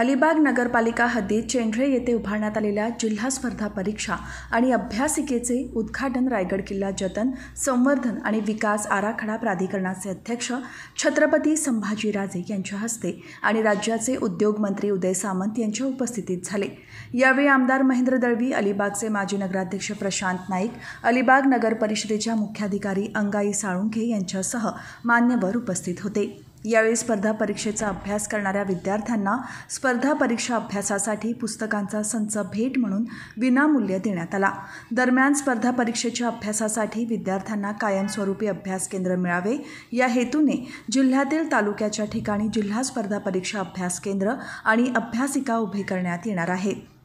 अलिबाग नगरपालिका हद्दीत चेंढरे येथे उभारण्यात आलेल्या जिल्हा स्पर्धा परीक्षा आणि अभ्यासिकेचे उद्घाटन रायगड किल्ला जतन संवर्धन आणि विकास आराखडा प्राधिकरणाचे अध्यक्ष छत्रपती संभाजीराजे यांच्या हस्ते आणि राज्याचे उद्योगमंत्री उदय सामंत यांच्या उपस्थितीत झाले यावेळी आमदार महेंद्र दळवी अलिबागचे माजी नगराध्यक्ष प्रशांत नाईक अलिबाग नगर परिषदेच्या मुख्याधिकारी अंगाई साळुंखे यांच्यासह मान्यवर उपस्थित होते यावेळी स्पर्धा परीक्षेचा अभ्यास करणाऱ्या विद्यार्थ्यांना स्पर्धा परीक्षा अभ्यासासाठी पुस्तकांचा संच भेट म्हणून विनामूल्य देण्यात आला दरम्यान स्पर्धा परीक्षेच्या अभ्यासासाठी विद्यार्थ्यांना कायमस्वरूपी अभ्यास केंद्र मिळावे या हेतूने जिल्ह्यातील तालुक्याच्या ठिकाणी जिल्हा स्पर्धा परीक्षा अभ्यास केंद्र आणि अभ्यासिका उभे करण्यात येणार आहे